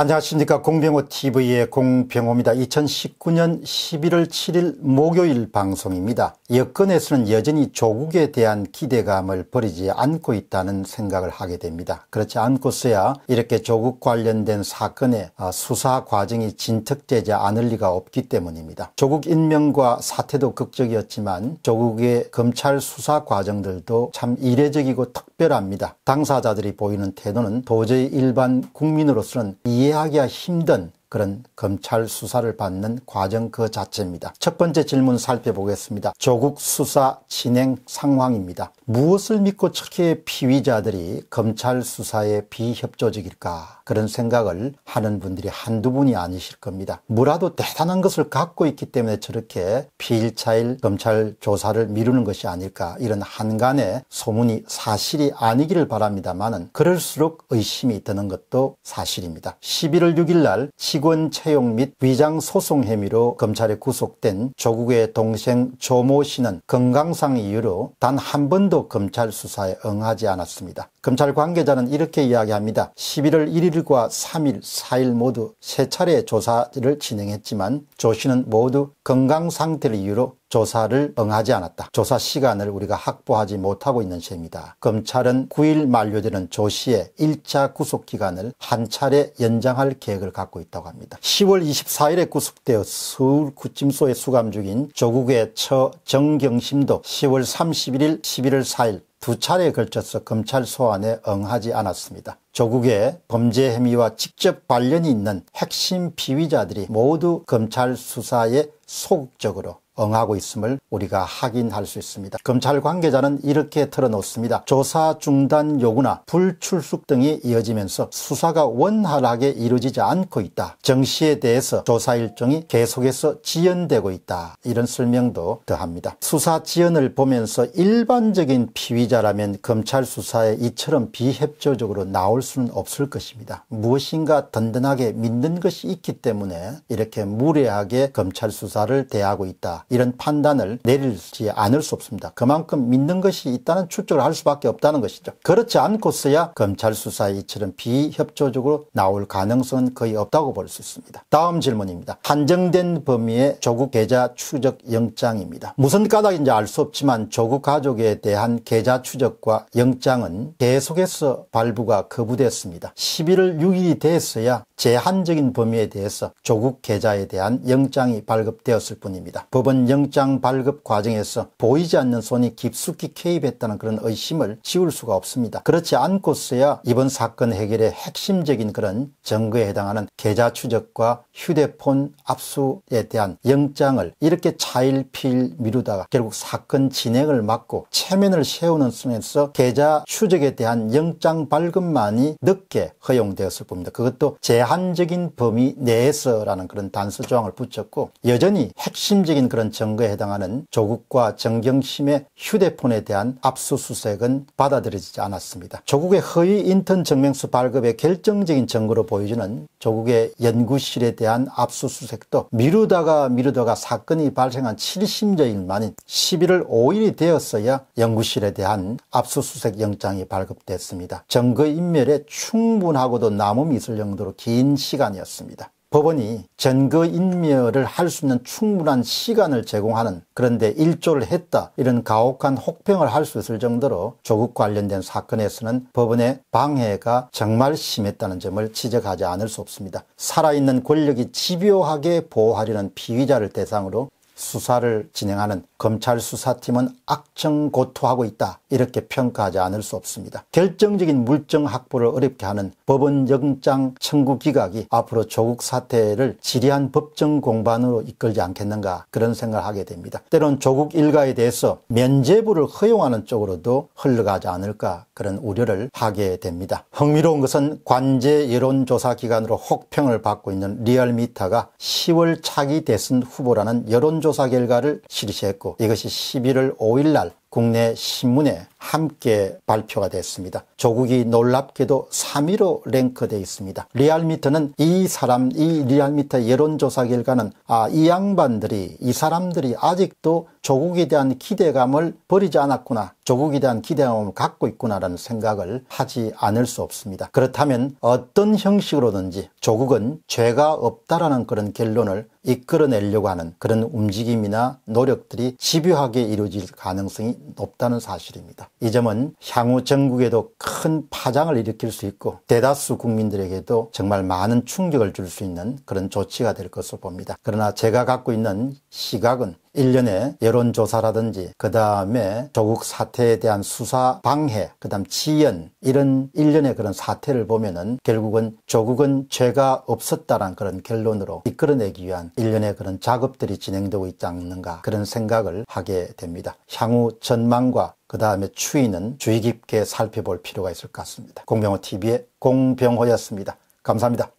안녕하십니까 공병호 TV의 공병호입니다. 2019년 11월 7일 목요일 방송입니다. 여권에서는 여전히 조국에 대한 기대감을 버리지 않고 있다는 생각을 하게 됩니다. 그렇지 않고서야 이렇게 조국 관련된 사건의 아, 수사 과정이 진척되지 않을 리가 없기 때문입니다. 조국 인명과 사태도 극적이었지만 조국의 검찰 수사 과정들도 참 이례적이고 특별합니다. 당사자들이 보이는 태도는 도저히 일반 국민으로서는 이해 이해하기가 힘든 그런 검찰 수사를 받는 과정 그 자체입니다. 첫 번째 질문 살펴보겠습니다. 조국 수사 진행 상황입니다. 무엇을 믿고 척해 피의자들이 검찰 수사에 비협조적일까 그런 생각을 하는 분들이 한두 분이 아니실 겁니다. 뭐라도 대단한 것을 갖고 있기 때문에 저렇게 피일차일 검찰 조사를 미루는 것이 아닐까 이런 한간의 소문이 사실이 아니기를 바랍니다만은 그럴수록 의심이 드는 것도 사실입니다. 11월 6일 날 직원 채용 및 위장 소송 혐의로 검찰에 구속된 조국의 동생 조모 씨는 건강상 이유로 단 한 번도 검찰 수사에 응하지 않았습니다. 검찰 관계자는 이렇게 이야기합니다. 11월 1일과 3일, 4일 모두 세 차례 조사를 진행했지만 조 씨는 모두 건강 상태를 이유로 조사를 응하지 않았다. 조사 시간을 우리가 확보하지 못하고 있는 셈이다. 검찰은 9일 만료되는 조 씨의 1차 구속기간을 한 차례 연장할 계획을 갖고 있다고 합니다. 10월 24일에 구속되어 서울 구침소에 수감 중인 조국의 처 정경심도 10월 31일, 11월 4일 두 차례에 걸쳐서 검찰 소환에 응하지 않았습니다. 조국의 범죄 혐의와 직접 관련이 있는 핵심 피의자들이 모두 검찰 수사에 소극적으로 응하고 있음을 우리가 확인할 수 있습니다. 검찰 관계자는 이렇게 털어놓습니다. 조사 중단 요구나 불출석 등이 이어지면서 수사가 원활하게 이루어지지 않고 있다. 정 씨에 대해서 조사 일정이 계속해서 지연되고 있다. 이런 설명도 더합니다. 수사 지연을 보면서 일반적인 피의자라면 검찰 수사에 이처럼 비협조적으로 나올 수는 없을 것입니다. 무엇인가 든든하게 믿는 것이 있기 때문에 이렇게 무례하게 검찰 수사를 대하고 있다. 이런 판단을 내릴지 않을 수 없습니다. 그만큼 믿는 것이 있다는 추측을 할 수밖에 없다는 것이죠. 그렇지 않고서야 검찰 수사에 이처럼 비협조적으로 나올 가능성은 거의 없다고 볼 수 있습니다. 다음 질문입니다. 한정된 범위의 조국 계좌 추적 영장입니다. 무슨 까닭인지 알 수 없지만 조국 가족에 대한 계좌 추적과 영장은 계속해서 발부가 거부됐습니다. 11월 6일이 됐어야 제한적인 범위에 대해서 조국 계좌에 대한 영장이 발급되었을 뿐입니다. 법원 영장 발급 과정에서 보이지 않는 손이 깊숙이 개입했다는 그런 의심을 지울 수가 없습니다. 그렇지 않고서야 이번 사건 해결의 핵심적인 그런 증거에 해당하는 계좌 추적과 휴대폰 압수에 대한 영장을 이렇게 차일피일 미루다가 결국 사건 진행을 막고 체면을 세우는 순에서 계좌 추적에 대한 영장 발급만이 늦게 허용되었을 뿐입니다. 그것도 제 제한적인 범위 내에서라는 그런 단서 조항을 붙였고 여전히 핵심적인 그런 증거에 해당하는 조국과 정경심의 휴대폰에 대한 압수수색은 받아들여지지 않았습니다. 조국의 허위 인턴 증명서 발급의 결정적인 증거로 보여지는 조국의 연구실에 대한 압수수색도 미루다가 미루다가 사건이 발생한 70여일 만인 11월 5일이 되었어야 연구실에 대한 압수수색 영장이 발급됐습니다. 증거인멸에 충분하고도 남음이 있을 정도로 긴긴 시간이었습니다. 법원이 전거 인멸을 할 수 있는 충분한 시간을 제공하는 그런데 일조를 했다 이런 가혹한 혹평을 할 수 있을 정도로 조국 관련된 사건에서는 법원의 방해가 정말 심했다는 점을 지적하지 않을 수 없습니다. 살아있는 권력이 집요하게 보호하려는 피의자를 대상으로 수사를 진행하는 검찰 수사팀은 악청고투하고 있다 이렇게 평가하지 않을 수 없습니다. 결정적인 물증 확보를 어렵게 하는 법원 영장 청구 기각이 앞으로 조국 사태를 지리한 법정 공반으로 이끌지 않겠는가 그런 생각을 하게 됩니다. 때론 조국 일가에 대해서 면죄부를 허용하는 쪽으로도 흘러가지 않을까 그런 우려를 하게 됩니다. 흥미로운 것은 관제 여론조사 기관으로 혹평을 받고 있는 리얼미터가 10월 차기 대선 후보라는 여론조사 조사 결과를 실시했고 이것이 11월 5일 날 국내 신문에 함께 발표가 됐습니다. 조국이 놀랍게도 3위로 랭크되어 있습니다. 리얼미터는 이 사람, 이 리얼미터 여론조사 결과는 아, 이 양반들이, 이 사람들이 아직도 조국에 대한 기대감을 버리지 않았구나. 조국에 대한 기대감을 갖고 있구나라는 생각을 하지 않을 수 없습니다. 그렇다면 어떤 형식으로든지 조국은 죄가 없다라는 그런 결론을 이끌어내려고 하는 그런 움직임이나 노력들이 집요하게 이루어질 가능성이 높다는 사실입니다. 이 점은 향후 전국에도 큰 파장을 일으킬 수 있고 대다수 국민들에게도 정말 많은 충격을 줄 수 있는 그런 조치가 될 것으로 봅니다. 그러나 제가 갖고 있는 시각은 일련의 여론조사라든지 그 다음에 조국 사태에 대한 수사 방해 그 다음 지연 이런 일련의 그런 사태를 보면은 결국은 조국은 죄가 없었다는 그런 결론으로 이끌어내기 위한 일련의 그런 작업들이 진행되고 있지 않는가 그런 생각을 하게 됩니다. 향후 전망과 그 다음에 추이는 주의 깊게 살펴볼 필요가 있을 것 같습니다. 공병호 TV의 공병호였습니다. 감사합니다.